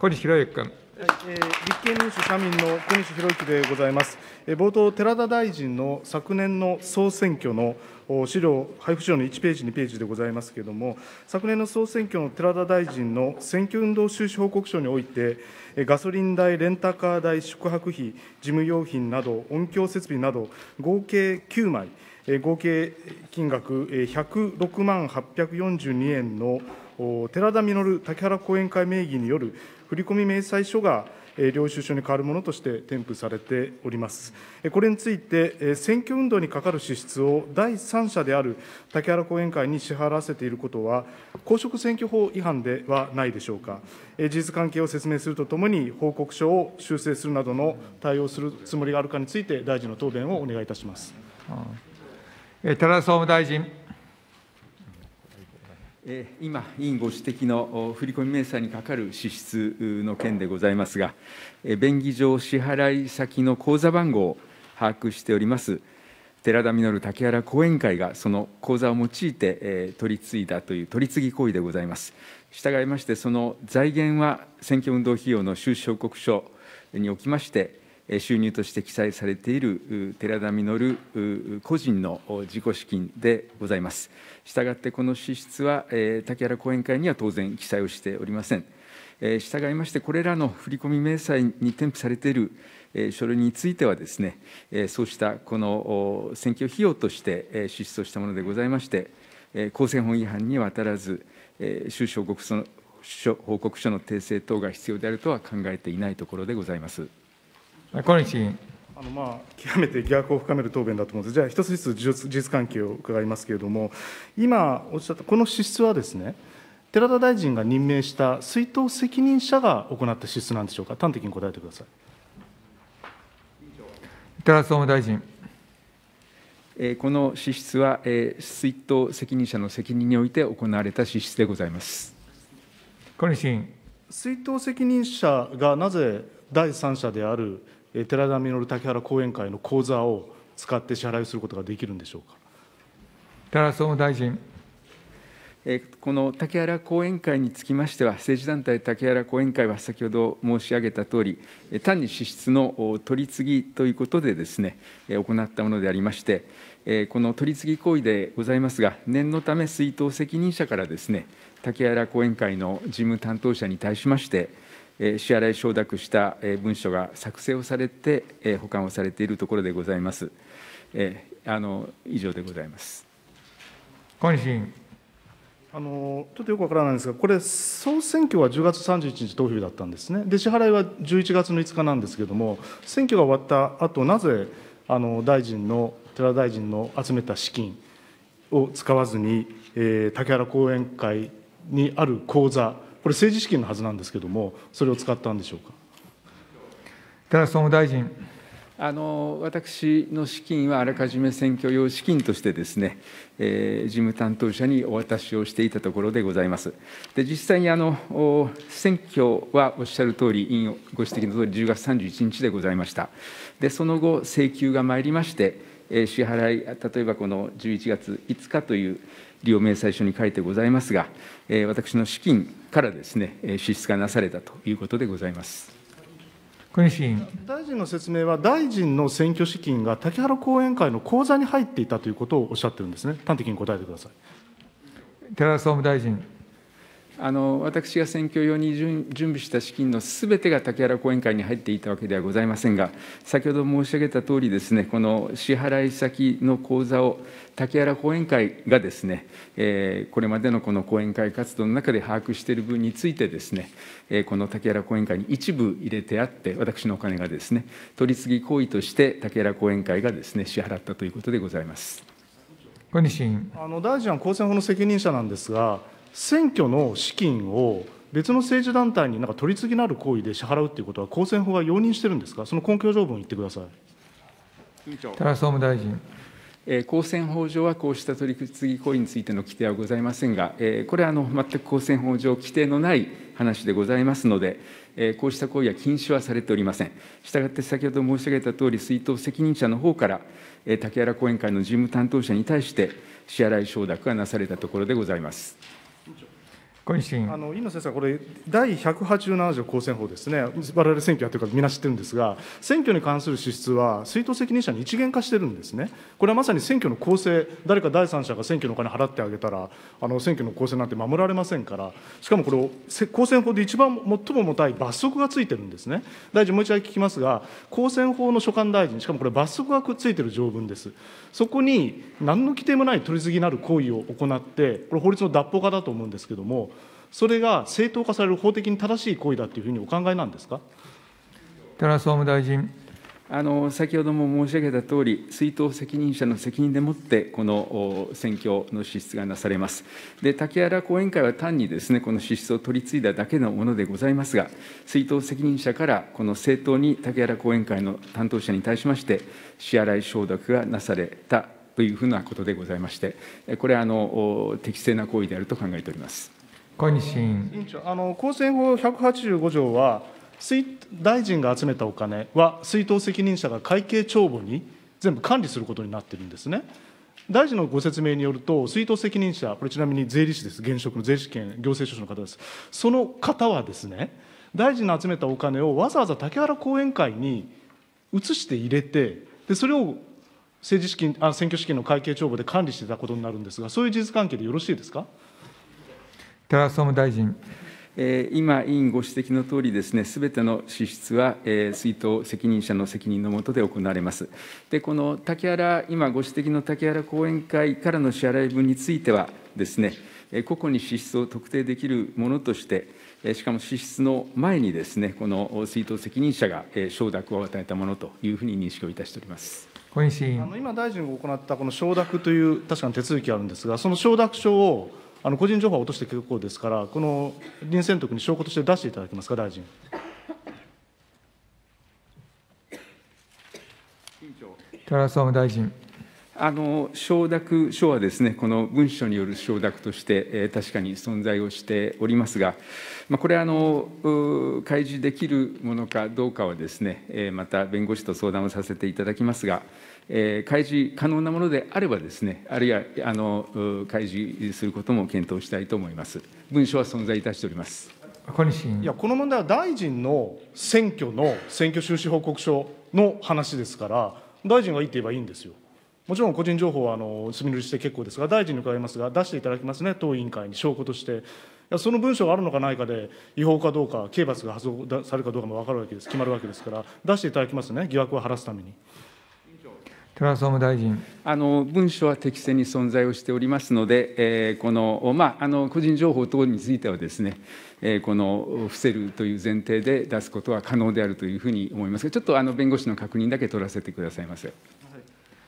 小西博之君。はいえー、立憲民主・社民の小西博之でございます、えー、冒頭、寺田大臣の昨年の総選挙の資料、配布資料の1ページ、2ページでございますけれども、昨年の総選挙の寺田大臣の選挙運動収支報告書において、ガソリン代、レンタカー代、宿泊費、事務用品など、音響設備など、合計9枚、合計金額106万842円の寺田稔竹原後援会名義による振込明細書が領収書に代わるものとして添付されております。これについて、選挙運動にかかる支出を第三者である竹原後援会に支払わせていることは、公職選挙法違反ではないでしょうか。事実関係を説明するとともに、報告書を修正するなどの対応するつもりがあるかについて、大臣の答弁をお願いいたします。寺田総務大臣。今、委員ご指摘の振込明細にかかる支出の件でございますが、便宜上、支払い先の口座番号を把握しております、寺田稔竹原後援会が、その口座を用いて取り次いだという取り次ぎ行為でございます。従いまして、その財源は選挙運動費用の収支報告書におきまして、収入として記載されている寺田稔個人の自己資金でございます。したがって、この支出は竹原後援会には当然記載をしておりません。従いまして、これらの振込明細に添付されている書類についてはですね、そうしたこの選挙費用として支出をしたものでございまして、公選法違反には当たらず、収支報告書報告書の訂正等が必要であるとは考えていないところでございます。小西あのまあ、極めて疑惑を深める答弁だと思うんですじゃあ、一つずつ事実関係を伺いますけれども、今おっしゃった、この支出はですね、寺田大臣が任命した出悼責任者が行った支出なんでしょうか、端的に答えてください寺田総務大臣。この支出は、出悼責任者の責任において行われた支出でございます。小西委員。出納責任者がなぜ第三者である寺田稔竹原後援会の口座を使って支払いすることができるんでしょうか寺田総務大臣。この竹原後援会につきましては、政治団体竹原後援会は先ほど申し上げたとおり、単に支出の取り次ぎということでですね、行ったものでありまして、この取り次ぎ行為でございますが、念のため、出納責任者からですね、竹原後援会の事務担当者に対しまして、支払い承諾した文書が作成をされて、保管をされているところでございます。あの以上でございます。小西委あのちょっとよくわからないんですが、これ、総選挙は10月31日投票だったんですね、で支払いは11月の5日なんですけれども、選挙が終わった後なぜあの大臣の、寺大臣の集めた資金を使わずに、えー、竹原後援会にある口座これ、政治資金のはずなんですけれども、それを使ったんでしょうか寺総務大臣。あの私の資金はあらかじめ選挙用資金としてですね、えー、事務担当者にお渡しをしていたところでございます。で実際にあの選挙はおっしゃる通り、委員ご指摘の通り、10月31日でございました。でその後、請求が参りまして、えー、支払い、例えばこの11月5日という、利用明細書に書いてございますが、私の資金からですね、支出がなされたということでございます。大臣の説明は、大臣の選挙資金が竹原後援会の口座に入っていたということをおっしゃってるんですね、端的に答えてください寺田総務大臣。あの私が選挙用に準備した資金のすべてが竹原後援会に入っていたわけではございませんが、先ほど申し上げたとおりですね、この支払い先の口座を竹原後援会がですね、えー、これまでのこの後援会活動の中で把握している分についてですね、えー、この竹原後援会に一部入れてあって、私のお金がですね、取り次ぎ行為として竹原後援会がですね、支払ったということでございます。小西あの大臣は公選法の責任者なんですが、選挙の資金を別の政治団体になんか取り次ぎのある行為で支払うということは、公選法は容認してるんですか、その根拠条文を言ってください田中総務大臣。え公選法上はこうした取り次ぎ行為についての規定はございませんが、えこれはあの全く公選法上、規定のない話でございますので、えこうした行為は禁止はされておりません。したがって先ほど申し上げたとおり、出納責任者の方から、え竹原後援会の事務担当者に対して、支払い承諾がなされたところでございます。小西あの井野先生これ、第187条公選法ですね、我々選挙やってるからみんな知ってるんですが、選挙に関する支出は、水道責任者に一元化してるんですね、これはまさに選挙の公正、誰か第三者が選挙のお金払ってあげたら、あの選挙の公正なんて守られませんから、しかもこれ、公選法で一番最も重たい罰則がついてるんですね、大臣、もう一回聞きますが、公選法の所管大臣、しかもこれ、罰則がくっついてる条文です、そこに何の規定もない取り次ぎなる行為を行って、これ、法律の脱法化だと思うんですけれども、それが正当化される法的に正しい行為だというふうにお考えなんですか寺総務大臣。あの先ほども申し上げたとおり、出納責任者の責任でもって、この選挙の支出がなされます。で、竹原後援会は単にですねこの支出を取り継いだだけのものでございますが、出納責任者から、この政党に竹原後援会の担当者に対しまして、支払い承諾がなされたというふうなことでございまして、これはあの適正な行為であると考えております。小西委員長あの公選法185条は大臣が集めたお金は出納責任者が会計帳簿に全部管理することになってるんですね。大臣のご説明によると、出納責任者、これちなみに税理士です、現職の税理士権行政書士の方です、その方はですね、大臣の集めたお金をわざわざ竹原後援会に移して入れて、でそれを政治資金あ選挙資金の会計帳簿で管理してたことになるんですが、そういう事実関係でよろしいですか。寺総務大臣。今、委員ご指摘のとおり、すべての支出は追悼責任者の責任の下で行われます。この竹原、今ご指摘の竹原後援会からの支払い分については、ですね、個々に支出を特定できるものとして、しかも支出の前にですね、この追悼責任者が承諾を与えたものというふうに認識をいたしております。小西委員。今、大臣が行ったこの承諾という、確かに手続きがあるんですが、その承諾書をあの個人情報は落として結構ですから、この臨戦徳に証拠として出していただけますか、大臣。原総務大臣。あの承諾書はですねこの文書による承諾として、えー、確かに存在をしておりますが、まあ、これあの開示できるものかどうかはですね、えー、また弁護士と相談をさせていただきますが、えー、開示可能なものであればですねあるいはあの開示することも検討したいと思います文書は存在いたしております小西いやこの問題は大臣の選挙の選挙収支報告書の話ですから大臣がいいって言えばいいんですよもちろん個人情報はあの墨塗りして結構ですが大臣に伺いますが出していただきますね当委員会に証拠としていやその文書があるのかないかで違法かどうか刑罰が発動されるかどうかも分かるわけです決まるわけですから出していただきますね疑惑を晴らすために。寺総務大臣あの文書は適正に存在をしておりますので、えー、この,、まあ、あの個人情報等についてはですね、えー、この伏せるという前提で出すことは可能であるというふうに思いますが、ちょっとあの弁護士の確認だけ取らせてくださいませ。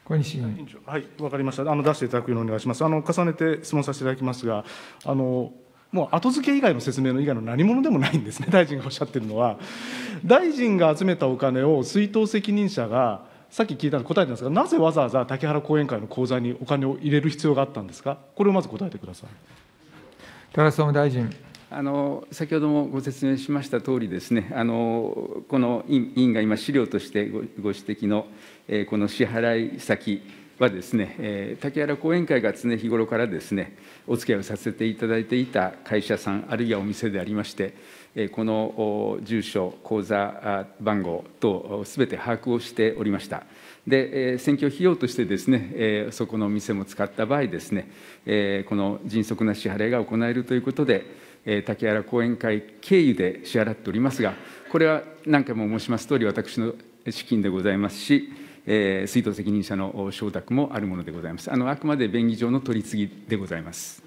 小西委員はい、わかりました。あの出していただくようにお願いします。あの重ねて質問させていただきますが、あのもう後付け以外の説明の以外の何者でもないんですね。大臣がおっしゃってるのは、大臣が集めたお金を出納責任者がさっき聞いたの答えたんですが、なぜわざわざ竹原後援会の口座にお金を入れる必要があったんですか。これをまず答えてください。高橋総務大臣。あの先ほどもご説明しました通りですね、あのこの委員が今、資料としてごご指摘の、この支払い先はですね、竹原後援会が常日頃からですね、お付き合いをさせていただいていた会社さん、あるいはお店でありまして、この住所、口座番号等、すべて把握をしておりました。で、選挙費用としてですね、そこのお店も使った場合ですね、この迅速な支払いが行えるということで、竹原後援会経由で支払っておりますが、これは何回も申しますとおり、私の資金でございますし、えー、水道責任者の承諾もあるものでございます。あのあくまで便宜上の取り次ぎでございます。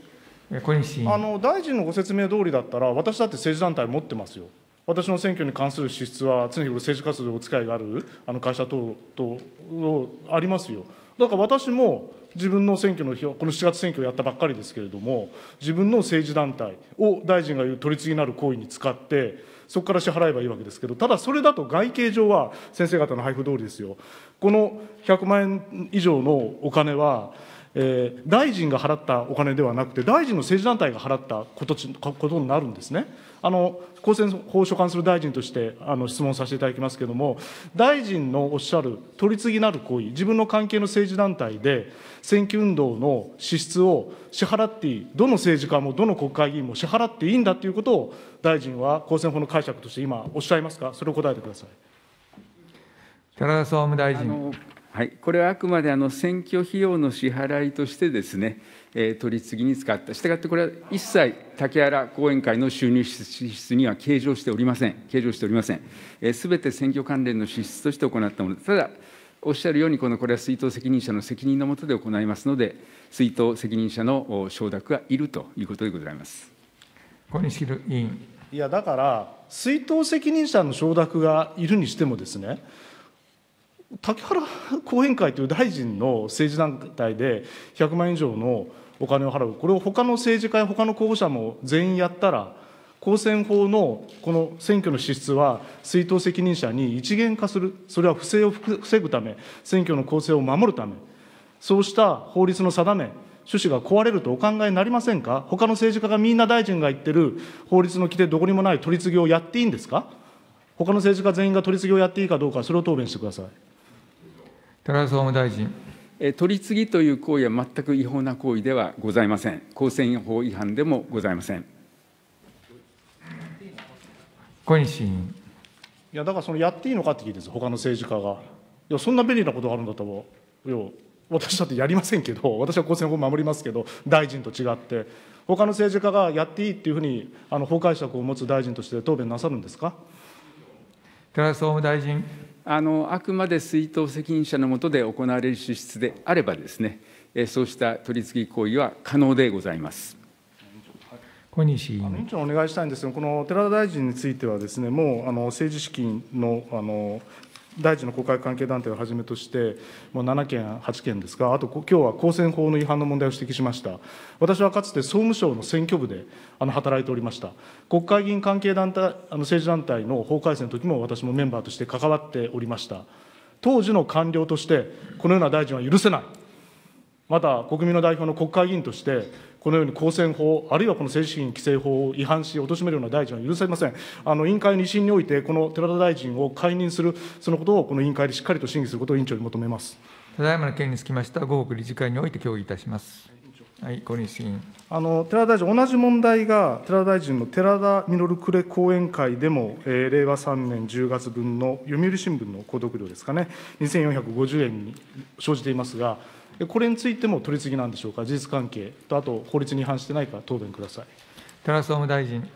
あの大臣のご説明通りだったら、私だって政治団体持ってますよ。私の選挙に関する支出は常日頃政治活動でお使いがあるあの会社等々ありますよ。だから私も自分の選挙の日この7月選挙をやったばっかりですけれども、自分の政治団体を大臣が言う取り次ぎなる行為に使って、そこから支払えばいいわけですけど、ただそれだと外形上は先生方の配布通りですよ。この100万円以上のお金は、えー、大臣が払ったお金ではなくて、大臣の政治団体が払ったことことになるんですね。あの公選法を所管する大臣としてあの質問させていただきますけれども、大臣のおっしゃる取り次ぎなる行為、自分の関係の政治団体で、選挙運動の支出を支払っていい、どの政治家もどの国会議員も支払っていいんだということを、大臣は公選法の解釈として今、おっしゃいますか、それを答えてください寺田総務大臣。はい、これはあくまであの選挙費用の支払いとしてですね、え取り次ぎに使った、したがってこれは一切竹原後援会の収入支出には計上しておりません、計上しておりません、す、えべ、て選挙関連の支出として行ったものでただおっしゃるように、このこれは追悼責任者の責任のもとで行いますので、出納責任者の承諾がいるということでございます小西委員。いやだから、出納責任者の承諾がいるにしてもですね、竹原後援会という大臣の政治団体で100万円以上のお金を払う、これを他の政治家や他の候補者も全員やったら、公選法のこの選挙の支出は、出悼責任者に一元化する、それは不正を防ぐため、選挙の公正を守るため、そうした法律の定め、趣旨が壊れるとお考えになりませんか、他の政治家がみんな大臣が言ってる法律の規定、どこにもない取り次ぎをやっていいんですか、他の政治家全員が取り次ぎをやっていいかどうか、それを答弁してください。寺田総務大臣。取り次ぎという行為は全く違法な行為ではございません。公選法違反でもございません。小西委員。いや、だからそのやっていいのかって聞いてるんです、他の政治家が。いや、そんな便利なことがあるんだと。たら、私だってやりませんけど、私は公選法を守りますけど、大臣と違って、他の政治家がやっていいっていうふうに、あの法解釈を持つ大臣として答弁なさるんですか寺田総務大臣。あのあくまで出納責任者のもとで行われる支出であればですね、そうした取り次ぎ行為は可能でございます。小西委員長お願いしたいんですが、この寺田大臣についてはです、ね、もうあの政治資金のあの大臣の国会関係団体をはじめとして、もう7件、8件ですが、あと今日は公選法の違反の問題を指摘しました、私はかつて総務省の選挙部であの働いておりました、国会議員関係団体、あの政治団体の法改正の時も、私もメンバーとして関わっておりました、当時の官僚として、このような大臣は許せない、また国民の代表の国会議員として、このように公選法、あるいはこの政治資金規正法を違反し、貶めるような大臣は許せません。あの委員会の審において、この寺田大臣を解任する、そのことをこの委員会でしっかりと審議することを委員長に求めます。ただいまの件につきましては、合区理事会において協議いたします。はい、小西委員あの寺田大臣、同じ問題が寺田大臣の寺田稔呉後援会でも、えー、令和3年10月分の読売新聞の購読料ですかね、2450円に生じていますが、これについても取り次ぎなんでしょうか、事実関係と、あと法律に違反してないか、答弁ください寺総務大臣。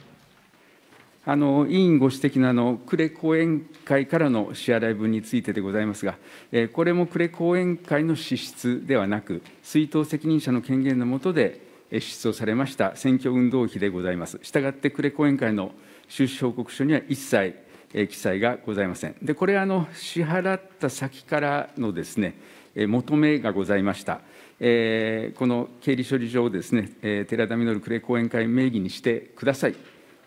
あの委員ご指摘のあの呉後援会からの支払い分についてでございますが、えこれも呉後援会の支出ではなく、出納責任者の権限の下で支出をされました選挙運動費でございます。したがって、呉後援会の収支報告書には一切記載がございません。でこれあの支払った先からのですね求めがございました。えー、この経理処理場をですね、えー、寺田稔呉講演会名義にしてください、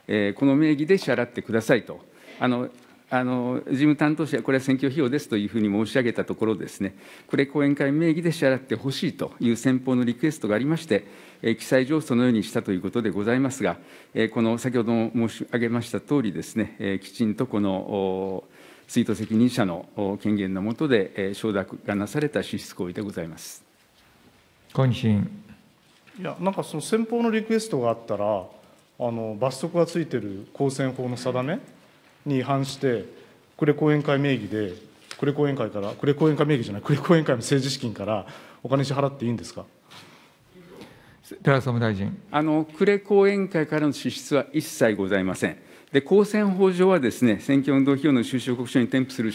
えー、この名義で支払ってくださいと、あのあの事務担当者、これは選挙費用ですというふうに申し上げたところですね、れ、後援会名義で支払ってほしいという先方のリクエストがありまして、え記載上、そのようにしたということでございますが、えこの先ほども申し上げましたとおりですね、えきちんとこの、追悼責任者の権限の下で、承諾がなされた支出行為でございます。小西委員。いや、なんかその先方のリクエストがあったら、あの罰則がついてる公選法の定めに違反して、れ後援会名義で、れ後援会から、れ後援会名義じゃない、れ後援会の政治資金からお金支払っていいんですか。寺総務大臣あの呉後援会からの支出は一切ございません。で公選法上はです、ね、選挙運動費用の収支報告書に添付する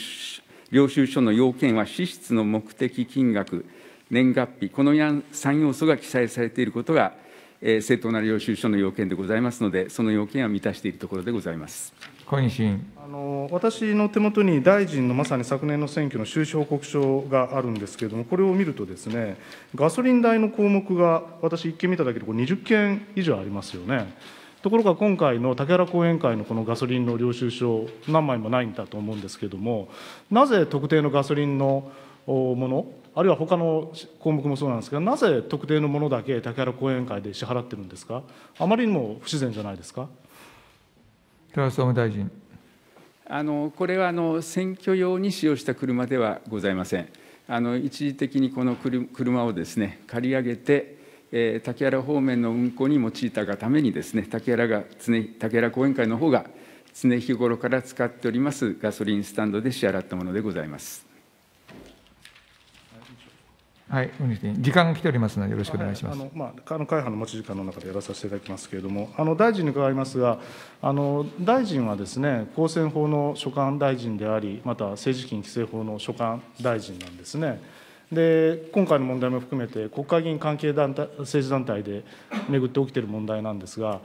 領収書の要件は、支出の目的金額、年月日、この3要素が記載されていることが、えー、正当な領収書の要件でございますので、その要件は満たしているところでございます小西あの私の手元に大臣のまさに昨年の選挙の収支報告書があるんですけれども、これを見ると、ですねガソリン代の項目が私、1件見ただけでこれ20件以上ありますよね。ところが今回の竹原後援会のこのガソリンの領収書、何枚もないんだと思うんですけれども、なぜ特定のガソリンのもの、あるいは他の項目もそうなんですけど、なぜ特定のものだけ竹原後援会で支払ってるんですか、あまりにも不自然じゃないですか。寺総務大臣あのこれはあの選挙用に使用した車ではございません。あの一時的にこの車をですね借り上げてえ竹原方面の運行に用いたがためにですね竹原が常竹原後援会の方が常日頃から使っておりますガソリンスタンドで支払ったものでございます。はい、時間が来ておりますので、よろしくお願いします。はい、あの、まあ、あの会派の持ち時間の中でやらさせていただきますけれども、あの大臣に伺いますが。あの大臣はですね、公選法の所管大臣であり、また政治資金規正法の所管大臣なんですね。で今回の問題も含めて国会議員関係団体政治団体で巡って起きている問題なんですが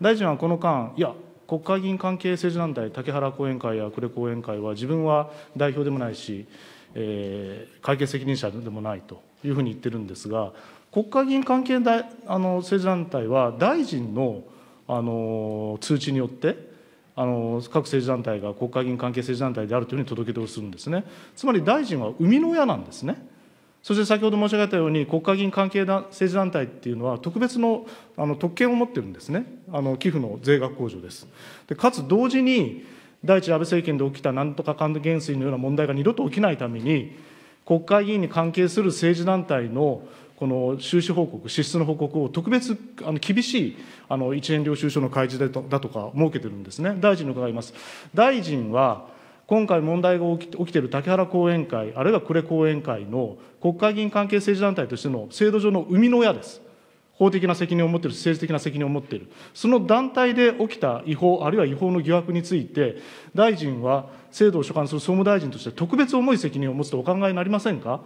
大臣はこの間いや国会議員関係政治団体竹原後援会や呉後援会は自分は代表でもないし、えー、会計責任者でもないというふうに言ってるんですが国会議員関係だあの政治団体は大臣のあの通知によってあの各政治団体が国会議員関係政治団体であるというふうに届け出をするんですねつまり大臣は生みの親なんですね。そして先ほど申し上げたように、国会議員関係政治団体っていうのは、特別のあの特権を持ってるんですね、あの寄付の税額控除です。でかつ同時に、第一安倍政権で起きたなんとか関元帥のような問題が二度と起きないために、国会議員に関係する政治団体のこの収支報告、支出の報告を特別あの厳しいあの一円領収書の開示だとか設けてるんですね、大臣に伺います。大臣は今回問題が起きている竹原後援会、あるいは呉後援会の国会議員関係政治団体としての制度上の生みの親です。法的な責任を持っている、政治的な責任を持っている、その団体で起きた違法、あるいは違法の疑惑について、大臣は制度を所管する総務大臣として特別重い責任を持つとお考えになりませんか。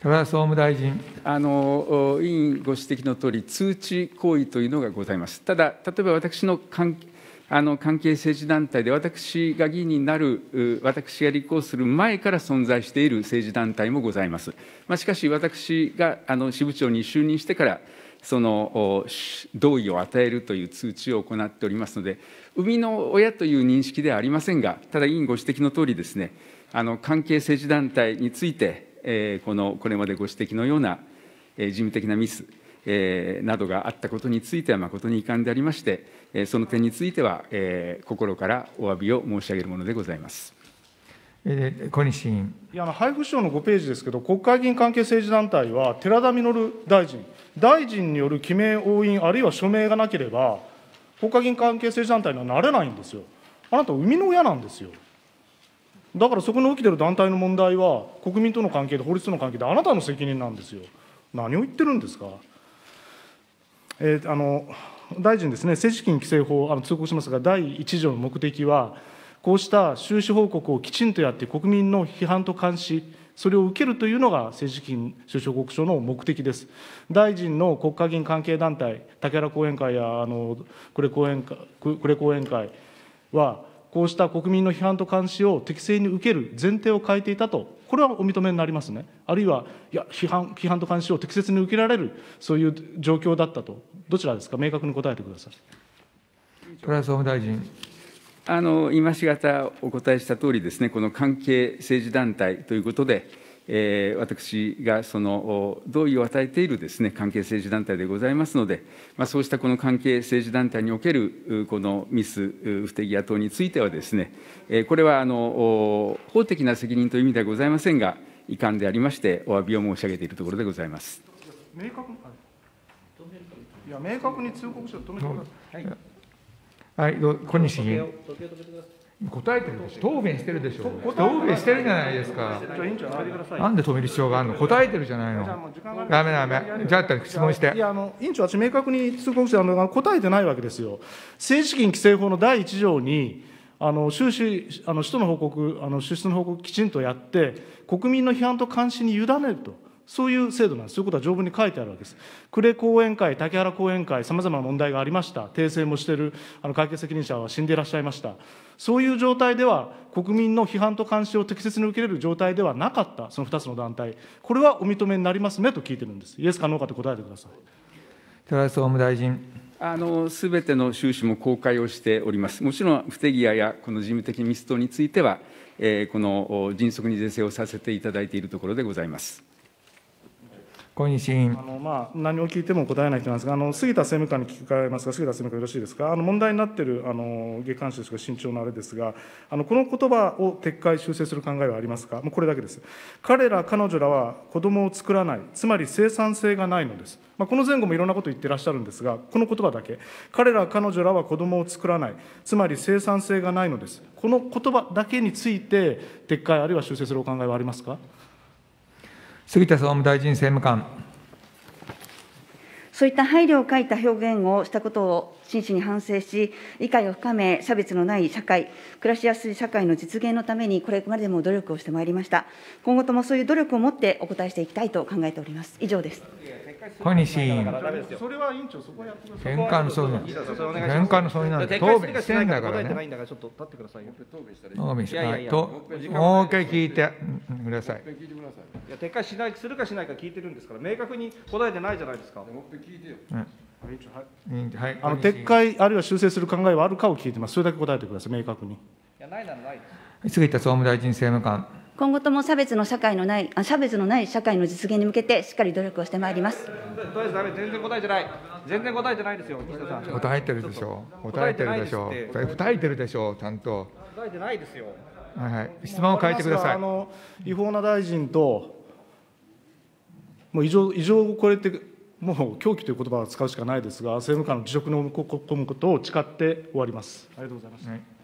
高田総務大臣あの委員ご指摘のとおり、通知行為というのがございます。ただ、例えば私の関係あの関係政治団体で私が議員になる、私が立候補する前から存在している政治団体もございます。まあ、しかし、私があの支部長に就任してから、その同意を与えるという通知を行っておりますので、生みの親という認識ではありませんが、ただ、委員ご指摘のとおりですね、あの関係政治団体について、このこれまでご指摘のような、事務的なミス、などがあったことについては、誠に遺憾でありまして、その点については、えー、心からお詫びを申し上げるものでございます。小西委員いやあの配布料の5ページですけど、国会議員関係政治団体は、寺田稔大臣、大臣による記名、押印、あるいは署名がなければ、国会議員関係政治団体にはなれないんですよ。あなた、生みの親なんですよ。だからそこに起きてる団体の問題は、国民との関係で、法律との関係で、あなたの責任なんですよ。何を言ってるんですか。えー、あの大臣ですね、政治資金規正法、あの通告しますが、第1条の目的は、こうした収支報告をきちんとやって、国民の批判と監視、それを受けるというのが政治資金収支報告書の目的です。大臣の国会議員関係団体、竹原後援会やあのここれ会、れ後援会は、こうした国民の批判と監視を適正に受ける前提を変えていたと、これはお認めになりますね、あるいは、いや、批判批判と監視を適切に受けられる、そういう状況だったと、どちらですか、明確に答えてください。寺田総務大臣あの今しがたお答えした通りですね、この関係政治団体ということで、え私がその同意を与えているです、ね、関係政治団体でございますので、まあ、そうしたこの関係政治団体におけるこのミス、不手際等についてはです、ね、えこれはあの法的な責任という意味ではございませんが、遺憾でありまして、お詫びを申し上げているところでございます。明確いや明確に通告書を止めてください。はい、はい、ど小西議員。答えてるでしょ答弁してるでしょ答弁してるじゃないですかなんで止める必要があるの答えてるじゃないのだめだめ、じゃあ質問していやあの委員長私明確に通告してあの答えてないわけですよ政治資金規正法の第1条にあの収支あの使途の報告あの支出の報告きちんとやって国民の批判と監視に委ねるとそういう制度なんですそういうことは条文に書いてあるわけです呉後援会竹原後援会さまざまな問題がありました訂正もしているあの解決責任者は死んでいらっしゃいましたそういう状態では国民の批判と監視を適切に受けれる状態ではなかったその2つの団体これはお認めになりますねと聞いてるんですイエスかノーかと答えてください寺田総務大臣すべての収支も公開をしております、もちろん不手際やこの事務的ミス等については、えー、この迅速に是正をさせていただいているところでございます。小西委員あの、まあ、何を聞いても答えない人なんですが、あの杉田政務官に聞かれますが、杉田政務官、よろしいですか、あの問題になっているあの月刊誌ですが、慎重なあれですが、あのこの言葉を撤回、修正する考えはありますか、もうこれだけです、彼ら、彼女らは子どもを作らない、つまり生産性がないのです、まあ、この前後もいろんなことを言ってらっしゃるんですが、この言葉だけ、彼ら、彼女らは子どもを作らない、つまり生産性がないのです、この言葉だけについて、撤回、あるいは修正するお考えはありますか。杉田総務大臣政務官。そういった配慮を書いた表現をしたことを真摯に反省し、理解を深め、差別のない社会、暮らしやすい社会の実現のために、これまでも努力をしてまいりました。今後ともそういう努力をもってお答えしていきたいと考えております。以上です。小西委員、それは委員長、そこやってください。玄関の総理なんだ。玄関の総理なんだ。答弁してんだからね。答弁してらいと、もう一回聞いてください。いや、撤回しない、するかしないか聞いてるんですから、明確に答えてないじゃないですか。もう一回聞いてよ。うんはい、あの撤回、あるいは修正する考えはあるかを聞いてます、それだけ答えてください、明確に。いやないならないです。杉田総務大臣政務官。今後とも差別の社会のない差別のない社会の実現に向けて、しっかり努力をしてまいります。全然答えてない。全然答えてないですよ、西田さん。答えてるでしょう。答えてるでしょう。答えてるでしょう、ちゃんと。答えてないですよ。はいはい、質問を変えてください。あの違法な大臣と。もう異常、異常を超えて、もう狂気という言葉を使うしかないですが、政務官の辞職のむことを誓って終わります。ありがとうございます。はい